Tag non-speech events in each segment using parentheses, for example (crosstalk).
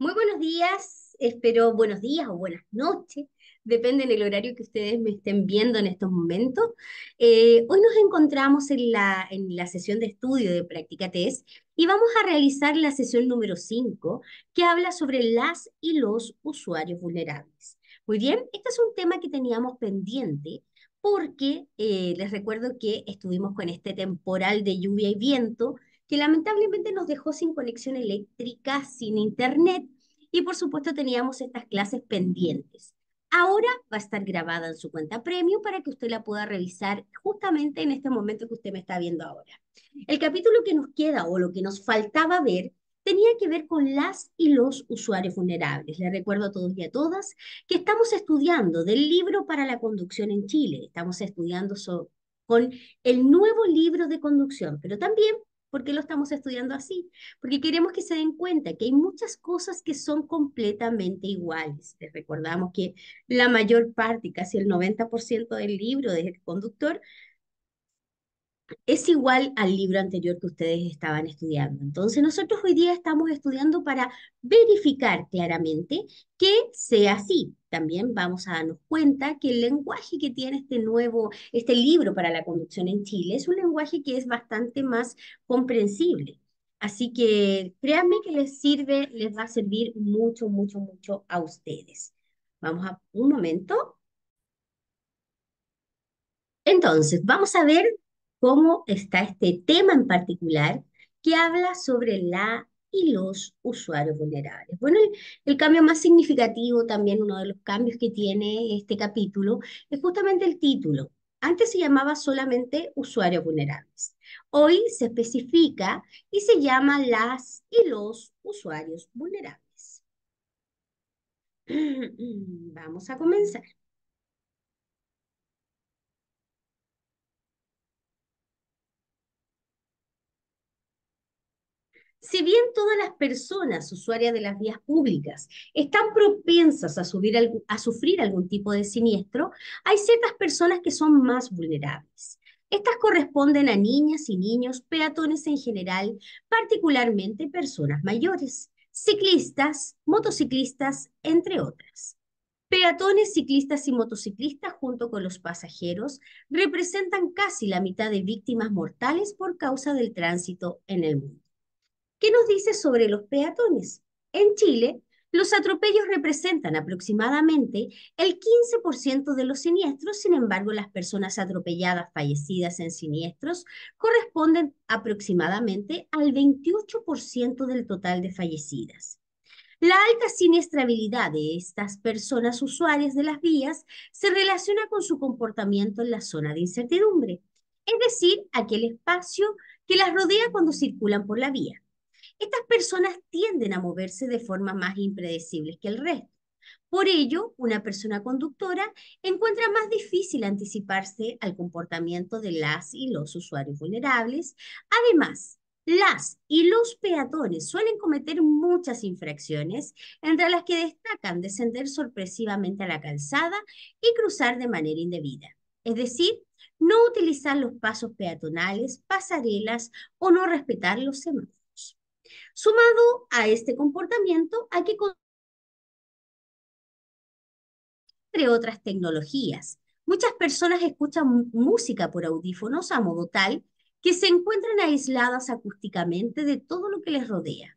Muy buenos días, espero buenos días o buenas noches, depende del horario que ustedes me estén viendo en estos momentos. Eh, hoy nos encontramos en la, sesión de estudio de Práctica Test e y vamos a realizar la sesión número 5 que habla sobre las y los usuarios vulnerables. Muy bien, este es un tema que teníamos pendiente porque eh, les recuerdo que estuvimos con este temporal de lluvia y viento que lamentablemente nos dejó sin conexión eléctrica, sin internet y por supuesto teníamos estas clases pendientes. Ahora va a estar grabada en su cuenta premium para que usted la pueda revisar justamente en este momento que usted me está viendo ahora. El capítulo que nos queda o lo que nos faltaba ver tenía que ver con las y los usuarios vulnerables. le recuerdo a todos y a todas que estamos estudiando del libro para la conducción en Chile, estamos estudiando con el nuevo libro de conducción, pero también ¿Por qué lo estamos estudiando así? Porque queremos que se den cuenta que hay muchas cosas que son completamente iguales. Les recordamos que la mayor parte, casi el 90% del libro de El este Conductor, es igual al libro anterior que ustedes estaban estudiando. Entonces, nosotros hoy día estamos estudiando para verificar claramente que sea así. También vamos a darnos cuenta que el lenguaje que tiene este nuevo, este libro para la conducción en Chile es un lenguaje que es bastante más comprensible. Así que créanme que les sirve, les va a servir mucho, mucho, mucho a ustedes. Vamos a un momento. Entonces, vamos a ver cómo está este tema en particular que habla sobre la y los usuarios vulnerables. Bueno, el, cambio más significativo, también uno de los cambios que tiene este capítulo, es justamente el título. Antes se llamaba solamente usuarios vulnerables. Hoy se especifica y se llama las y los usuarios vulnerables. (clears throat) Vamos a comenzar. Si bien todas las personas usuarias de las vías públicas están propensas a, sufrir algún tipo de siniestro, hay ciertas personas que son más vulnerables. Estas corresponden a niñas y niños, peatones en general, particularmente personas mayores, ciclistas, motociclistas, entre otras. Peatones, ciclistas y motociclistas, junto con los pasajeros, representan casi la mitad de víctimas mortales por causa del tránsito en el mundo. ¿Qué nos dice sobre los peatones? En Chile, los atropellos representan aproximadamente el 15% de los siniestros, sin embargo, las personas atropelladas fallecidas en siniestros corresponden aproximadamente al 28% del total de fallecidas. La alta siniestrabilidad de estas personas usuarias de las vías se relaciona con su comportamiento en la zona de incertidumbre, es decir, aquel espacio que las rodea cuando circulan por la vía. Estas personas tienden a moverse de forma más impredecibles que el resto. Por ello, una persona conductora encuentra más difícil anticiparse al comportamiento de las y los usuarios vulnerables. Además, las y los peatones suelen cometer muchas infracciones, entre las que destacan descender sorpresivamente a la calzada y cruzar de manera indebida. Es decir, no utilizar los pasos peatonales, pasarelas o no respetar los semáforos. Sumado a este comportamiento, hay que entre otras tecnologías. Muchas personas escuchan música por audífonos a modo tal que se encuentran aisladas acústicamente de todo lo que les rodea.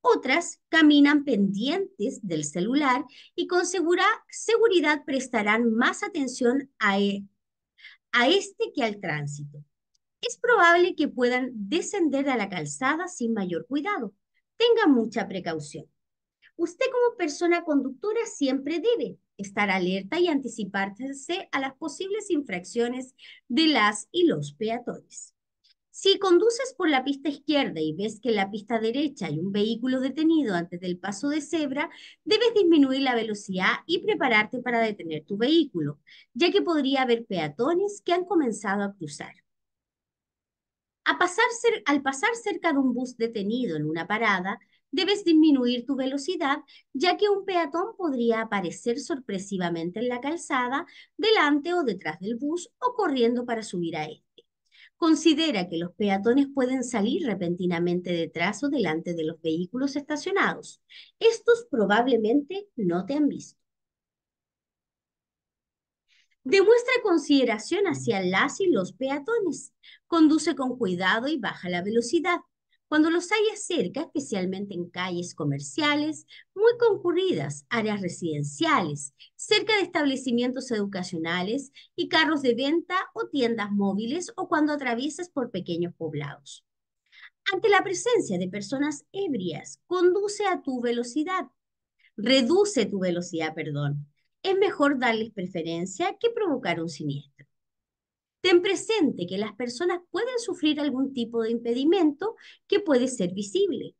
Otras caminan pendientes del celular y con segura, seguridad prestarán más atención a, e, a este que al tránsito es probable que puedan descender a la calzada sin mayor cuidado. Tenga mucha precaución. Usted como persona conductora siempre debe estar alerta y anticiparse a las posibles infracciones de las y los peatones. Si conduces por la pista izquierda y ves que en la pista derecha hay un vehículo detenido antes del paso de cebra, debes disminuir la velocidad y prepararte para detener tu vehículo, ya que podría haber peatones que han comenzado a cruzar al pasar cerca de un bus detenido en una parada, debes disminuir tu velocidad, ya que un peatón podría aparecer sorpresivamente en la calzada, delante o detrás del bus o corriendo para subir a este. Considera que los peatones pueden salir repentinamente detrás o delante de los vehículos estacionados. Estos probablemente no te han visto. Demuestra consideración hacia las y los peatones. Conduce con cuidado y baja la velocidad. Cuando los haya cerca, especialmente en calles comerciales, muy concurridas, áreas residenciales, cerca de establecimientos educacionales y carros de venta o tiendas móviles o cuando atraviesas por pequeños poblados. Ante la presencia de personas ebrias, conduce a tu velocidad. Reduce tu velocidad, perdón es mejor darles preferencia que provocar un siniestro. Ten presente que las personas pueden sufrir algún tipo de impedimento que puede ser visible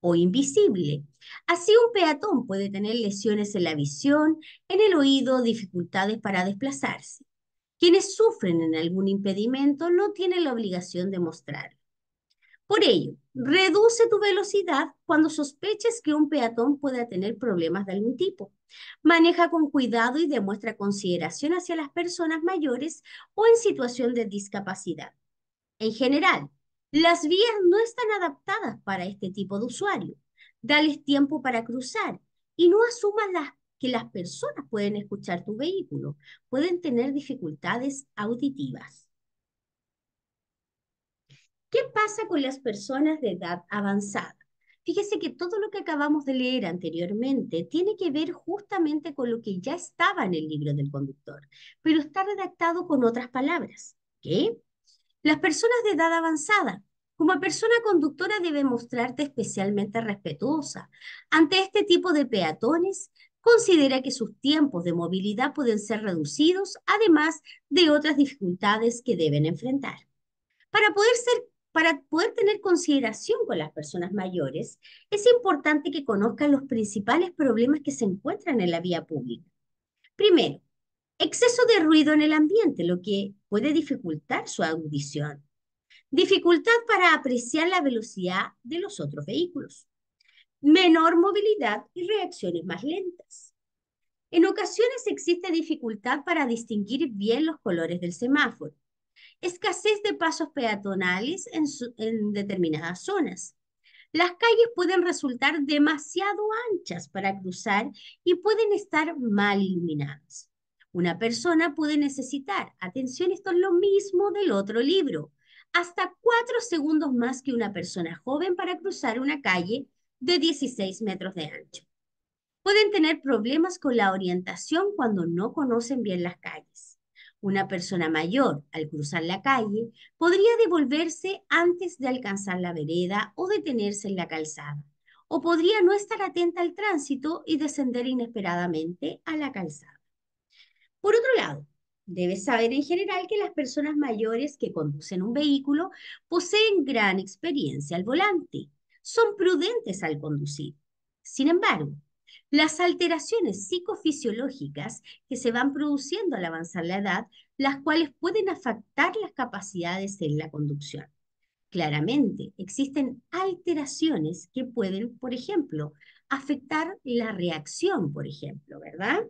o invisible. Así un peatón puede tener lesiones en la visión, en el oído, dificultades para desplazarse. Quienes sufren en algún impedimento no tienen la obligación de mostrarlo. Por ello, Reduce tu velocidad cuando sospeches que un peatón pueda tener problemas de algún tipo. Maneja con cuidado y demuestra consideración hacia las personas mayores o en situación de discapacidad. En general, las vías no están adaptadas para este tipo de usuario. Dales tiempo para cruzar y no asumas que las personas pueden escuchar tu vehículo. Pueden tener dificultades auditivas. ¿Qué pasa con las personas de edad avanzada? Fíjese que todo lo que acabamos de leer anteriormente tiene que ver justamente con lo que ya estaba en el libro del conductor, pero está redactado con otras palabras. ¿Qué? Las personas de edad avanzada. Como persona conductora debe mostrarte especialmente respetuosa. Ante este tipo de peatones, considera que sus tiempos de movilidad pueden ser reducidos, además de otras dificultades que deben enfrentar. Para poder ser para poder tener consideración con las personas mayores, es importante que conozcan los principales problemas que se encuentran en la vía pública. Primero, exceso de ruido en el ambiente, lo que puede dificultar su audición. Dificultad para apreciar la velocidad de los otros vehículos. Menor movilidad y reacciones más lentas. En ocasiones existe dificultad para distinguir bien los colores del semáforo escasez de pasos peatonales en, determinadas zonas. Las calles pueden resultar demasiado anchas para cruzar y pueden estar mal iluminadas. Una persona puede necesitar, atención, esto es lo mismo del otro libro, hasta cuatro segundos más que una persona joven para cruzar una calle de 16 metros de ancho. Pueden tener problemas con la orientación cuando no conocen bien las calles una persona mayor, al cruzar la calle, podría devolverse antes de alcanzar la vereda o detenerse en la calzada, o podría no estar atenta al tránsito y descender inesperadamente a la calzada. Por otro lado, Debes saber en general que las personas mayores que conducen un vehículo poseen gran experiencia al volante, son prudentes al conducir. Sin embargo, las alteraciones psicofisiológicas que se van produciendo al avanzar la edad, las cuales pueden afectar las capacidades en la conducción. Claramente, existen alteraciones que pueden, por ejemplo, afectar la reacción, por ejemplo, ¿verdad?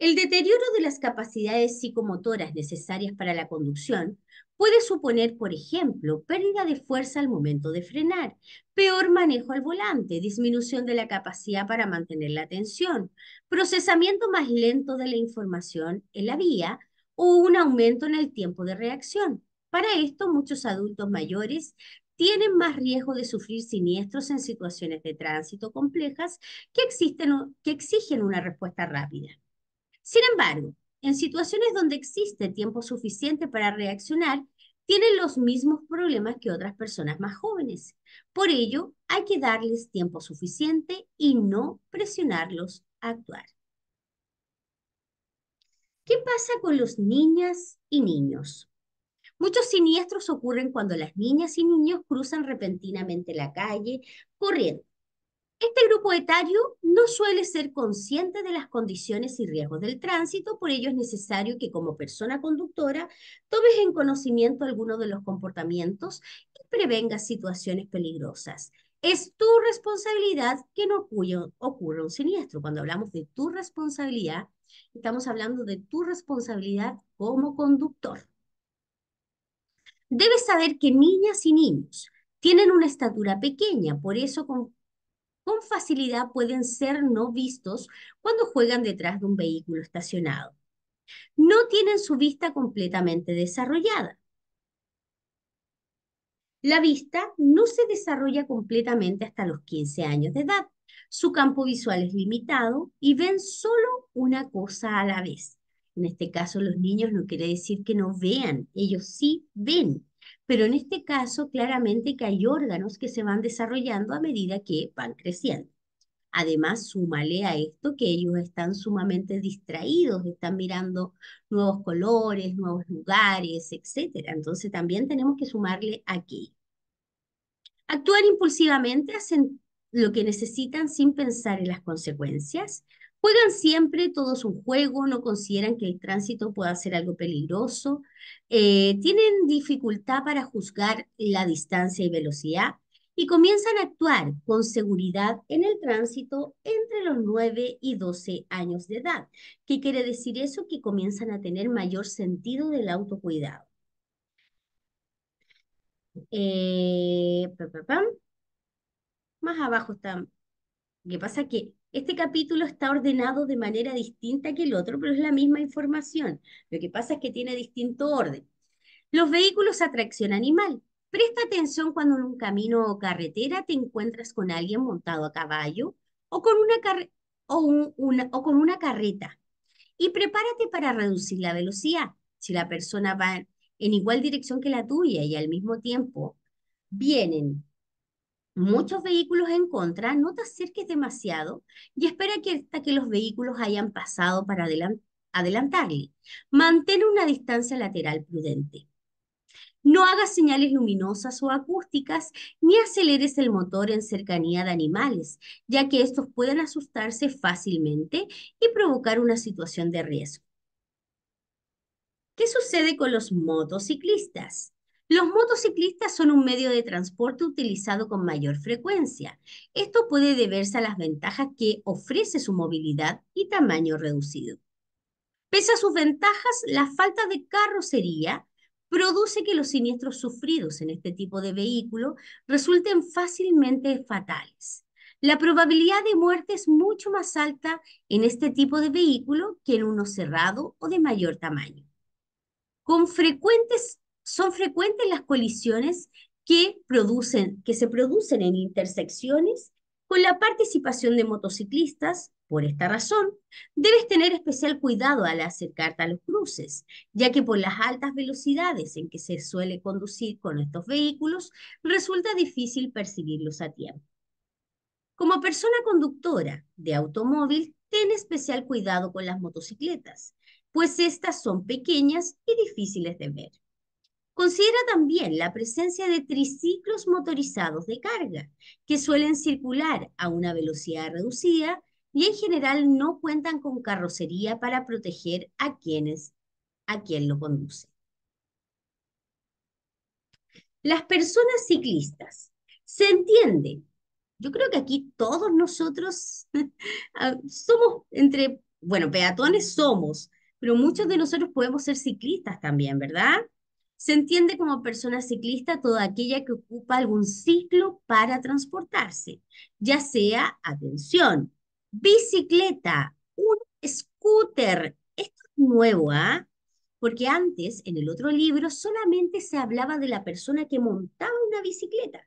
El deterioro de las capacidades psicomotoras necesarias para la conducción puede suponer, por ejemplo, pérdida de fuerza al momento de frenar, peor manejo al volante, disminución de la capacidad para mantener la atención, procesamiento más lento de la información en la vía o un aumento en el tiempo de reacción. Para esto, muchos adultos mayores tienen más riesgo de sufrir siniestros en situaciones de tránsito complejas que, que exigen una respuesta rápida. Sin embargo, en situaciones donde existe tiempo suficiente para reaccionar, tienen los mismos problemas que otras personas más jóvenes. Por ello, hay que darles tiempo suficiente y no presionarlos a actuar. ¿Qué pasa con los niñas y niños? Muchos siniestros ocurren cuando las niñas y niños cruzan repentinamente la calle corriendo este grupo etario no suele ser consciente de las condiciones y riesgos del tránsito, por ello es necesario que como persona conductora tomes en conocimiento algunos de los comportamientos y prevengas situaciones peligrosas. Es tu responsabilidad que no ocurra un siniestro. Cuando hablamos de tu responsabilidad, estamos hablando de tu responsabilidad como conductor. Debes saber que niñas y niños tienen una estatura pequeña, por eso con con facilidad pueden ser no vistos cuando juegan detrás de un vehículo estacionado. No tienen su vista completamente desarrollada. La vista no se desarrolla completamente hasta los 15 años de edad. Su campo visual es limitado y ven solo una cosa a la vez. En este caso, los niños no quiere decir que no vean, ellos sí ven, pero en este caso, claramente que hay órganos que se van desarrollando a medida que van creciendo. Además, súmale a esto que ellos están sumamente distraídos, están mirando nuevos colores, nuevos lugares, etc. Entonces, también tenemos que sumarle aquí. Actuar impulsivamente hacen lo que necesitan sin pensar en las consecuencias. Juegan siempre, todos un juego, no consideran que el tránsito pueda ser algo peligroso, eh, tienen dificultad para juzgar la distancia y velocidad y comienzan a actuar con seguridad en el tránsito entre los 9 y 12 años de edad. ¿Qué quiere decir eso? Que comienzan a tener mayor sentido del autocuidado. Eh, Más abajo está... ¿Qué pasa? Que este capítulo está ordenado de manera distinta que el otro, pero es la misma información. Lo que pasa es que tiene distinto orden. Los vehículos a tracción animal. Presta atención cuando en un camino o carretera te encuentras con alguien montado a caballo o con una, o o con una carreta. Y prepárate para reducir la velocidad. Si la persona va en igual dirección que la tuya y al mismo tiempo vienen muchos vehículos en contra, no te acerques demasiado y espera hasta que los vehículos hayan pasado para adelantarle. Mantén una distancia lateral prudente. No hagas señales luminosas o acústicas ni aceleres el motor en cercanía de animales, ya que estos pueden asustarse fácilmente y provocar una situación de riesgo. ¿Qué sucede con los motociclistas? Los motociclistas son un medio de transporte utilizado con mayor frecuencia. Esto puede deberse a las ventajas que ofrece su movilidad y tamaño reducido. Pese a sus ventajas, la falta de carrocería produce que los siniestros sufridos en este tipo de vehículo resulten fácilmente fatales. La probabilidad de muerte es mucho más alta en este tipo de vehículo que en uno cerrado o de mayor tamaño. Con frecuentes son frecuentes las colisiones que, producen, que se producen en intersecciones con la participación de motociclistas. Por esta razón, debes tener especial cuidado al acercarte a los cruces, ya que por las altas velocidades en que se suele conducir con estos vehículos, resulta difícil percibirlos a tiempo. Como persona conductora de automóvil, ten especial cuidado con las motocicletas, pues estas son pequeñas y difíciles de ver. Considera también la presencia de triciclos motorizados de carga, que suelen circular a una velocidad reducida y en general no cuentan con carrocería para proteger a quienes a quien lo conduce. Las personas ciclistas. Se entiende. Yo creo que aquí todos nosotros (laughs) ah, somos entre, bueno, peatones somos, pero muchos de nosotros podemos ser ciclistas también, ¿verdad? Se entiende como persona ciclista toda aquella que ocupa algún ciclo para transportarse, ya sea, atención, bicicleta, un scooter. Esto es nuevo, ¿ah? Porque antes, en el otro libro, solamente se hablaba de la persona que montaba una bicicleta.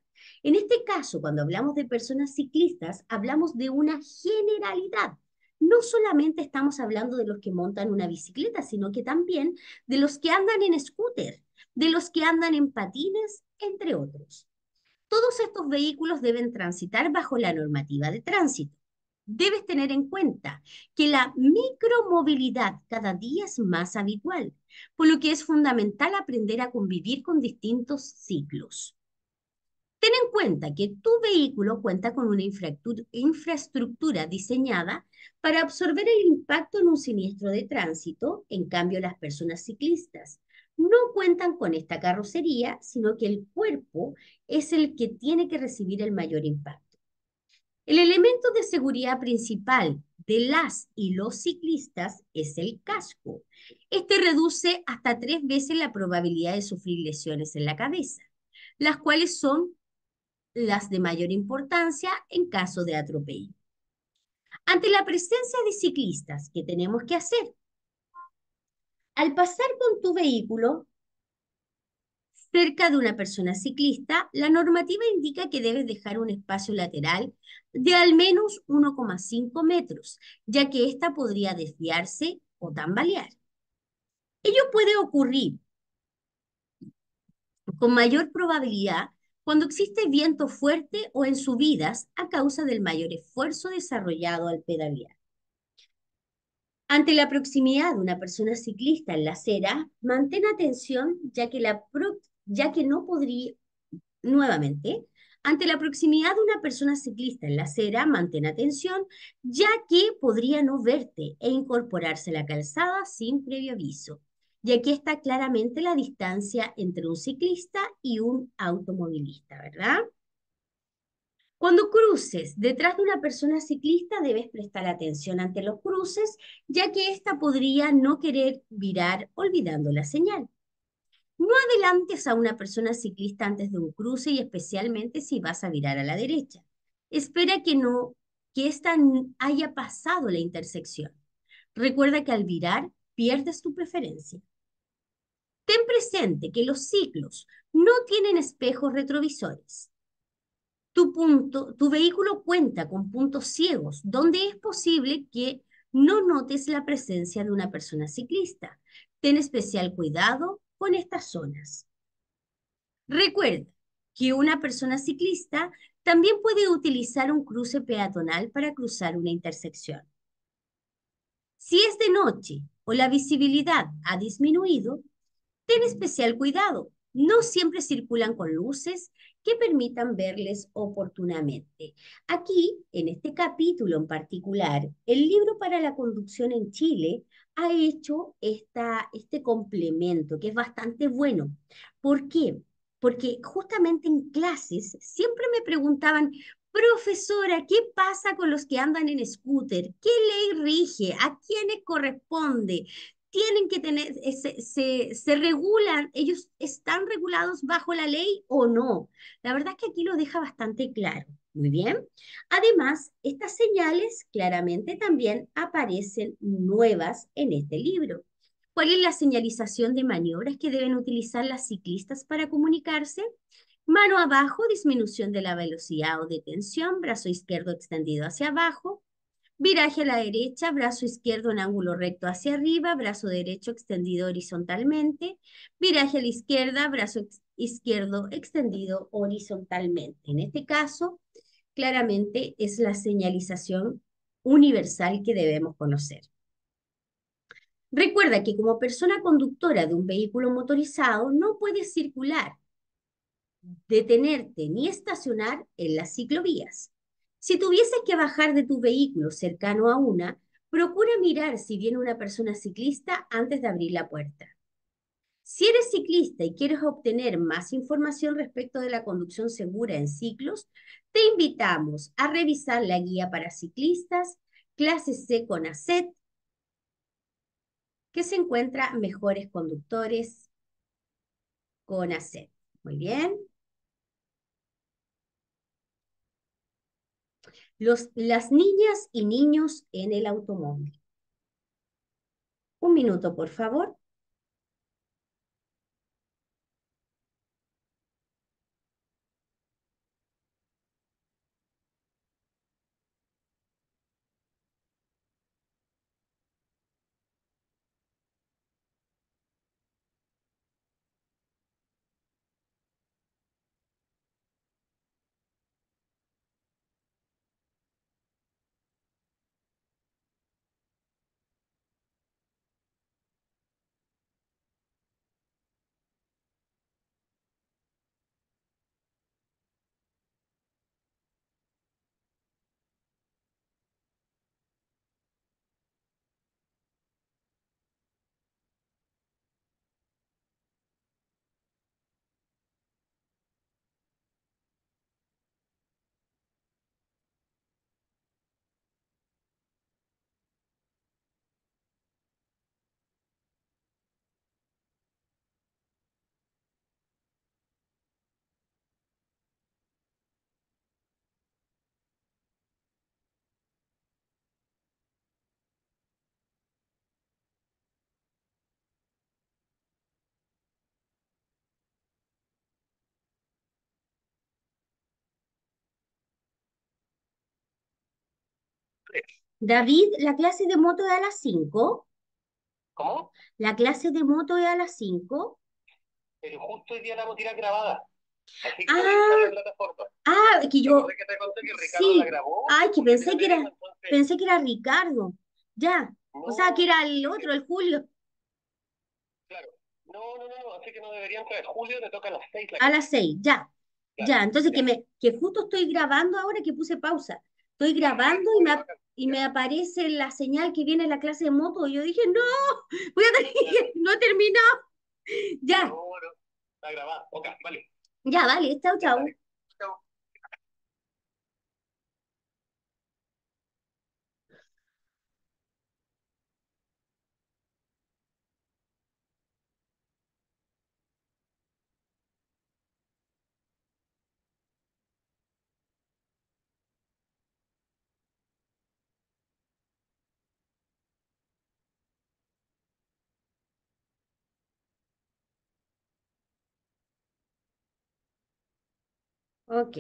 En este caso, cuando hablamos de personas ciclistas, hablamos de una generalidad no solamente estamos hablando de los que montan una bicicleta, sino que también de los que andan en scooter, de los que andan en patines, entre otros. Todos estos vehículos deben transitar bajo la normativa de tránsito. Debes tener en cuenta que la micromovilidad cada día es más habitual, por lo que es fundamental aprender a convivir con distintos ciclos. Ten en cuenta que tu vehículo cuenta con una infraestructura diseñada para absorber el impacto en un siniestro de tránsito, en cambio las personas ciclistas no cuentan con esta carrocería, sino que el cuerpo es el que tiene que recibir el mayor impacto. El elemento de seguridad principal de las y los ciclistas es el casco. Este reduce hasta tres veces la probabilidad de sufrir lesiones en la cabeza, las cuales son las de mayor importancia en caso de atropello. Ante la presencia de ciclistas, ¿qué tenemos que hacer? Al pasar con tu vehículo cerca de una persona ciclista, la normativa indica que debes dejar un espacio lateral de al menos 1,5 metros, ya que ésta podría desviarse o tambalear. Ello puede ocurrir con mayor probabilidad cuando existe viento fuerte o en subidas a causa del mayor esfuerzo desarrollado al pedalear. Ante la proximidad de una persona ciclista en la acera, mantén atención ya que, la ya que no podría, nuevamente, ante la proximidad de una persona ciclista en la acera, mantén atención, ya que podría no verte e incorporarse a la calzada sin previo aviso. Y aquí está claramente la distancia entre un ciclista y un automovilista, ¿verdad? Cuando cruces detrás de una persona ciclista debes prestar atención ante los cruces, ya que ésta podría no querer virar olvidando la señal. No adelantes a una persona ciclista antes de un cruce y especialmente si vas a virar a la derecha. Espera que no que ésta haya pasado la intersección. Recuerda que al virar pierdes tu preferencia. Ten presente que los ciclos no tienen espejos retrovisores. Tu, tu vehículo cuenta con puntos ciegos donde es posible que no notes la presencia de una persona ciclista. Ten especial cuidado con estas zonas. Recuerda que una persona ciclista también puede utilizar un cruce peatonal para cruzar una intersección. Si es de noche o la visibilidad ha disminuido, ten especial cuidado. No siempre circulan con luces que permitan verles oportunamente. Aquí, en este capítulo en particular, el libro para la conducción en Chile ha hecho esta, este complemento que es bastante bueno. ¿Por qué? Porque justamente en clases siempre me preguntaban, Profesora, ¿qué pasa con los que andan en scooter? ¿Qué ley rige? ¿A quiénes corresponde? Tienen que tener, eh, se, se, regulan, ellos están regulados bajo la ley o no. La verdad es que aquí lo deja bastante claro. Muy bien. Además, estas señales claramente también aparecen nuevas en este libro. ¿Cuál es la señalización de maniobras que deben utilizar las ciclistas para comunicarse? Mano abajo, disminución de la velocidad o de tensión, brazo izquierdo extendido hacia abajo. Viraje a la derecha, brazo izquierdo en ángulo recto hacia arriba, brazo derecho extendido horizontalmente. Viraje a la izquierda, brazo izquierdo extendido horizontalmente. En este caso, claramente es la señalización universal que debemos conocer. Recuerda que como persona conductora de un vehículo motorizado no puedes circular detenerte ni estacionar en las ciclovías. Si tuvieses que bajar de tu vehículo cercano a una, procura mirar si viene una persona ciclista antes de abrir la puerta. Si eres ciclista y quieres obtener más información respecto de la conducción segura en ciclos, te invitamos a revisar la guía para ciclistas, clase C con ACET, que se encuentra Mejores Conductores con ACET. Muy bien. las niñas y niños en el automóvil. Un minuto, por favor. David, la clase de moto es a las 5. ¿Cómo? La clase de moto es a las 5. Pero eh, justo hoy día la motira grabada. Así que ah, la plataforma. ah, que yo. Ay, que pensé que, era, pensé que era Ricardo. Ya. o sea, que era el otro, eh, el Julio. Claro. No, no, no, así que no deberían el Julio te toca a las 6. a las 6, ya. ya, entonces que me que justo estoy grabando ahora que puse pausa estoy grabando y me, y me aparece la señal que viene la clase de moto. Y yo dije, no, voy a (laughs) no he terminado. Ya. Ok, vale. Ya, vale, chao, chao. Ok.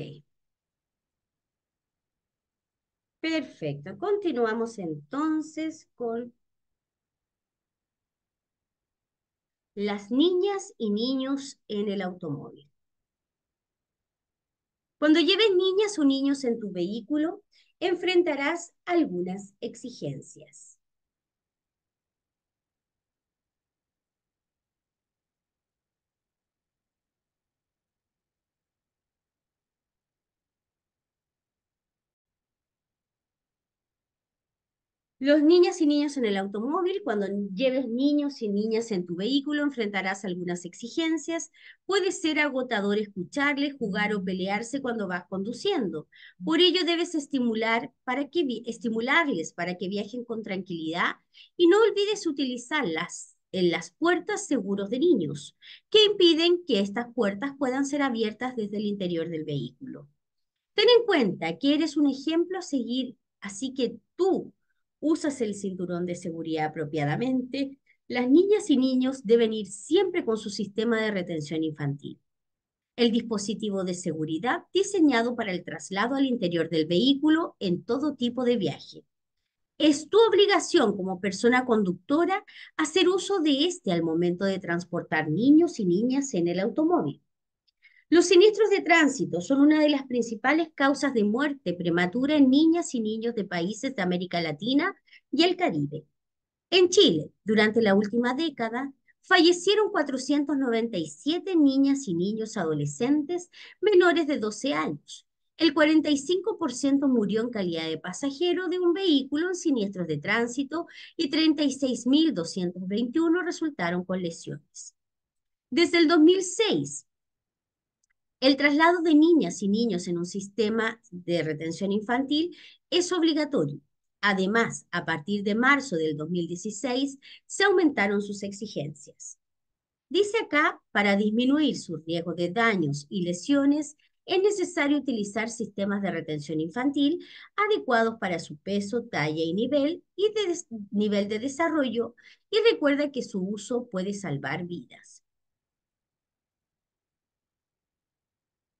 Perfecto. Continuamos entonces con las niñas y niños en el automóvil. Cuando lleves niñas o niños en tu vehículo, enfrentarás algunas exigencias. Los niñas y niños en el automóvil, cuando lleves niños y niñas en tu vehículo, enfrentarás algunas exigencias. Puede ser agotador escucharles, jugar o pelearse cuando vas conduciendo. Por ello debes estimular para que estimularles para que viajen con tranquilidad y no olvides utilizarlas en las puertas seguros de niños, que impiden que estas puertas puedan ser abiertas desde el interior del vehículo. Ten en cuenta que eres un ejemplo a seguir, así que tú usas el cinturón de seguridad apropiadamente, las niñas y niños deben ir siempre con su sistema de retención infantil. El dispositivo de seguridad diseñado para el traslado al interior del vehículo en todo tipo de viaje. Es tu obligación como persona conductora hacer uso de este al momento de transportar niños y niñas en el automóvil. Los siniestros de tránsito son una de las principales causas de muerte prematura en niñas y niños de países de América Latina y el Caribe. En Chile, durante la última década, fallecieron 497 niñas y niños adolescentes menores de 12 años. El 45% murió en calidad de pasajero de un vehículo en siniestros de tránsito y 36.221 resultaron con lesiones. Desde el 2006, el traslado de niñas y niños en un sistema de retención infantil es obligatorio. Además, a partir de marzo del 2016 se aumentaron sus exigencias. Dice acá, para disminuir su riesgo de daños y lesiones, es necesario utilizar sistemas de retención infantil adecuados para su peso, talla y nivel y nivel de desarrollo y recuerda que su uso puede salvar vidas.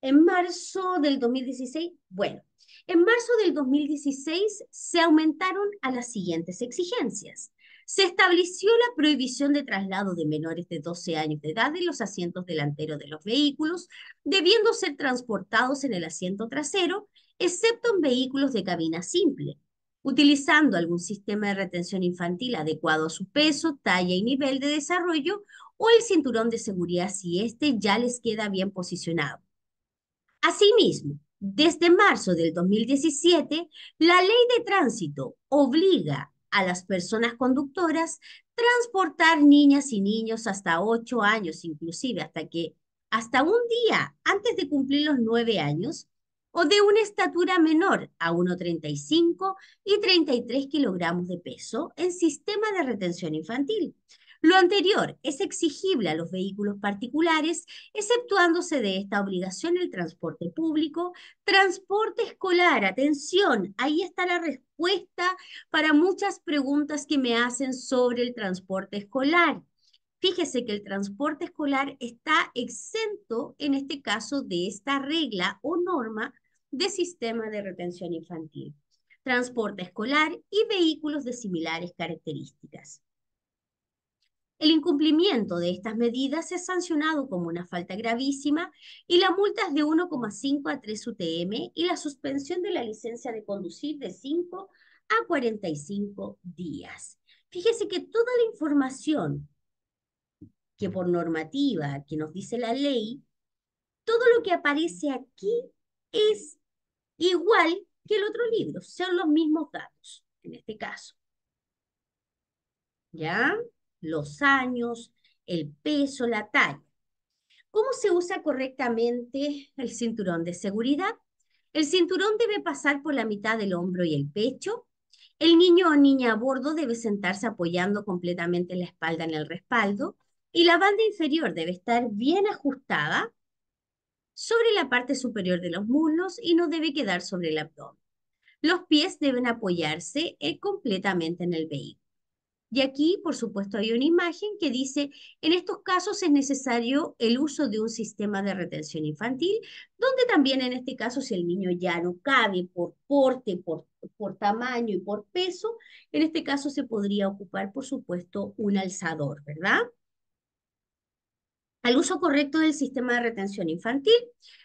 En marzo del 2016, bueno, en marzo del 2016 se aumentaron a las siguientes exigencias. Se estableció la prohibición de traslado de menores de 12 años de edad en los asientos delanteros de los vehículos, debiendo ser transportados en el asiento trasero, excepto en vehículos de cabina simple, utilizando algún sistema de retención infantil adecuado a su peso, talla y nivel de desarrollo, o el cinturón de seguridad si éste ya les queda bien posicionado Asimismo, desde marzo del 2017, la ley de tránsito obliga a las personas conductoras transportar niñas y niños hasta 8 años, inclusive hasta que hasta un día antes de cumplir los 9 años, o de una estatura menor a 1,35 y 33 kilogramos de peso en sistema de retención infantil, lo anterior es exigible a los vehículos particulares, exceptuándose de esta obligación el transporte público, transporte escolar, atención, ahí está la respuesta para muchas preguntas que me hacen sobre el transporte escolar. Fíjese que el transporte escolar está exento en este caso de esta regla o norma de sistema de retención infantil, transporte escolar y vehículos de similares características. El incumplimiento de estas medidas es sancionado como una falta gravísima y la multa es de 1,5 a 3 UTM y la suspensión de la licencia de conducir de 5 a 45 días. Fíjese que toda la información que por normativa que nos dice la ley, todo lo que aparece aquí es igual que el otro libro, son los mismos datos en este caso. ¿Ya? los años, el peso, la talla. ¿Cómo se usa correctamente el cinturón de seguridad? El cinturón debe pasar por la mitad del hombro y el pecho. El niño o niña a bordo debe sentarse apoyando completamente la espalda en el respaldo y la banda inferior debe estar bien ajustada sobre la parte superior de los muslos y no debe quedar sobre el abdomen. Los pies deben apoyarse eh, completamente en el vehículo. Y aquí, por supuesto, hay una imagen que dice, en estos casos es necesario el uso de un sistema de retención infantil, donde también en este caso, si el niño ya no cabe por porte, por, por tamaño y por peso, en este caso se podría ocupar, por supuesto, un alzador, ¿verdad? Al uso correcto del sistema de retención infantil,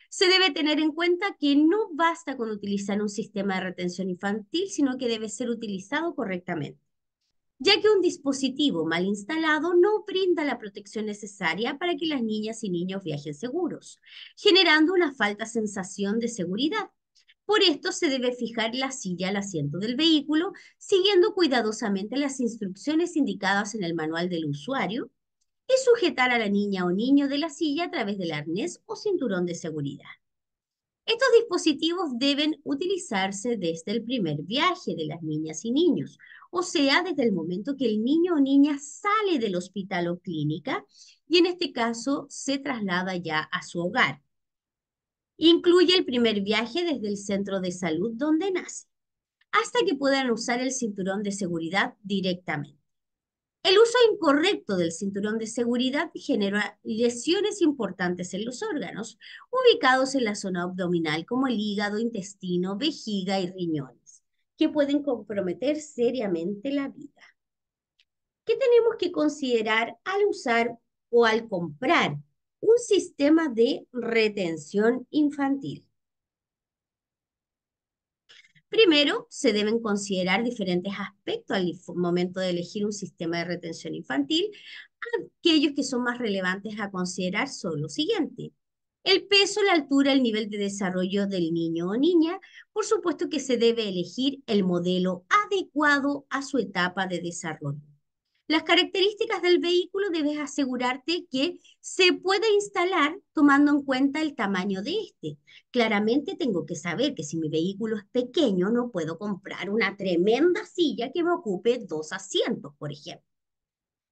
se debe tener en cuenta que no basta con utilizar un sistema de retención infantil, sino que debe ser utilizado correctamente ya que un dispositivo mal instalado no brinda la protección necesaria para que las niñas y niños viajen seguros, generando una falta sensación de seguridad. Por esto se debe fijar la silla al asiento del vehículo, siguiendo cuidadosamente las instrucciones indicadas en el manual del usuario y sujetar a la niña o niño de la silla a través del arnés o cinturón de seguridad. Estos dispositivos deben utilizarse desde el primer viaje de las niñas y niños, o sea, desde el momento que el niño o niña sale del hospital o clínica y en este caso se traslada ya a su hogar. Incluye el primer viaje desde el centro de salud donde nace, hasta que puedan usar el cinturón de seguridad directamente. El uso incorrecto del cinturón de seguridad genera lesiones importantes en los órganos ubicados en la zona abdominal como el hígado, intestino, vejiga y riñones, que pueden comprometer seriamente la vida. ¿Qué tenemos que considerar al usar o al comprar un sistema de retención infantil? Primero, se deben considerar diferentes aspectos al momento de elegir un sistema de retención infantil, aquellos que son más relevantes a considerar son los siguientes. El peso, la altura, el nivel de desarrollo del niño o niña. Por supuesto que se debe elegir el modelo adecuado a su etapa de desarrollo. Las características del vehículo debes asegurarte que se puede instalar tomando en cuenta el tamaño de este. Claramente tengo que saber que si mi vehículo es pequeño no puedo comprar una tremenda silla que me ocupe dos asientos, por ejemplo.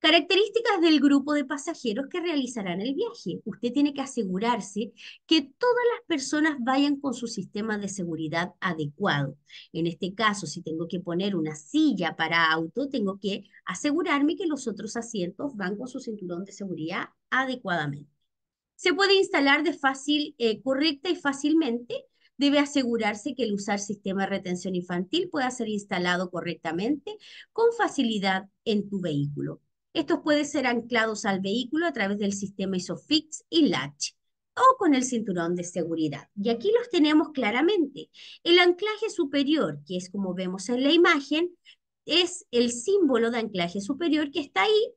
Características del grupo de pasajeros que realizarán el viaje. Usted tiene que asegurarse que todas las personas vayan con su sistema de seguridad adecuado. En este caso, si tengo que poner una silla para auto, tengo que asegurarme que los otros asientos van con su cinturón de seguridad adecuadamente. Se puede instalar de fácil, eh, correcta y fácilmente. Debe asegurarse que el usar sistema de retención infantil pueda ser instalado correctamente con facilidad en tu vehículo. Estos pueden ser anclados al vehículo a través del sistema ISOFIX y LATCH o con el cinturón de seguridad. Y aquí los tenemos claramente. El anclaje superior, que es como vemos en la imagen, es el símbolo de anclaje superior que está ahí.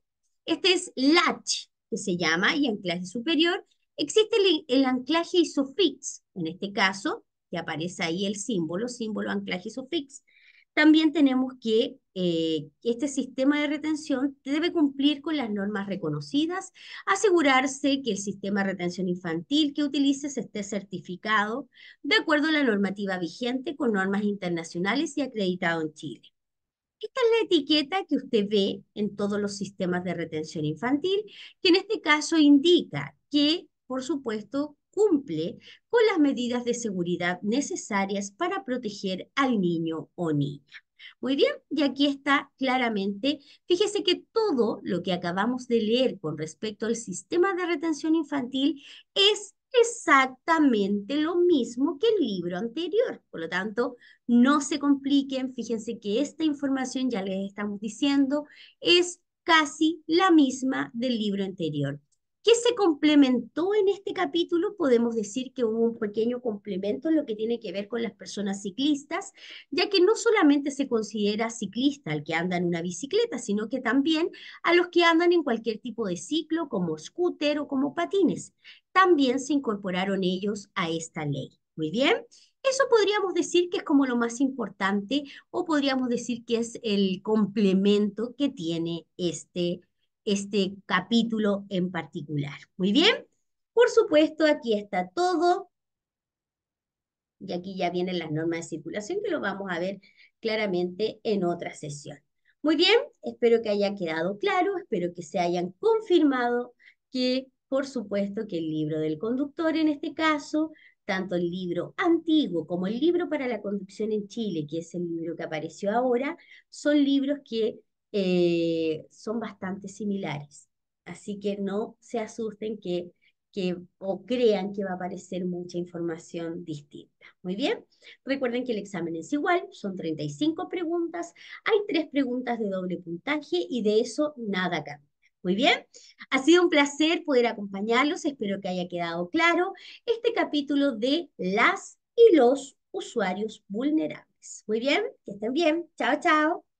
Este es LATCH, que se llama, y anclaje superior. Existe el, anclaje ISOFIX, en este caso, que aparece ahí el símbolo, símbolo anclaje ISOFIX también tenemos que eh, este sistema de retención debe cumplir con las normas reconocidas, asegurarse que el sistema de retención infantil que utilices esté certificado de acuerdo a la normativa vigente con normas internacionales y acreditado en Chile. Esta es la etiqueta que usted ve en todos los sistemas de retención infantil, que en este caso indica que, por supuesto, cumple con las medidas de seguridad necesarias para proteger al niño o niña. Muy bien, y aquí está claramente, fíjese que todo lo que acabamos de leer con respecto al sistema de retención infantil es exactamente lo mismo que el libro anterior. Por lo tanto, no se compliquen, fíjense que esta información, ya les estamos diciendo, es casi la misma del libro anterior que se complementó en este capítulo? Podemos decir que hubo un pequeño complemento en lo que tiene que ver con las personas ciclistas, ya que no solamente se considera ciclista al que anda en una bicicleta, sino que también a los que andan en cualquier tipo de ciclo, como scooter o como patines. También se incorporaron ellos a esta ley. Muy bien. Eso podríamos decir que es como lo más importante o podríamos decir que es el complemento que tiene este este capítulo en particular. Muy bien, por supuesto, aquí está todo. Y aquí ya vienen las normas de circulación que lo vamos a ver claramente en otra sesión. Muy bien, espero que haya quedado claro, espero que se hayan confirmado que, por supuesto, que el libro del conductor en este caso, tanto el libro antiguo como el libro para la conducción en Chile, que es el libro que apareció ahora, son libros que eh, son bastante similares. Así que no se asusten que, que, o crean que va a aparecer mucha información distinta. Muy bien, recuerden que el examen es igual, son 35 preguntas, hay tres preguntas de doble puntaje y de eso nada cambia. Muy bien, ha sido un placer poder acompañarlos, espero que haya quedado claro este capítulo de las y los usuarios vulnerables. Muy bien, que estén bien, chao, chao.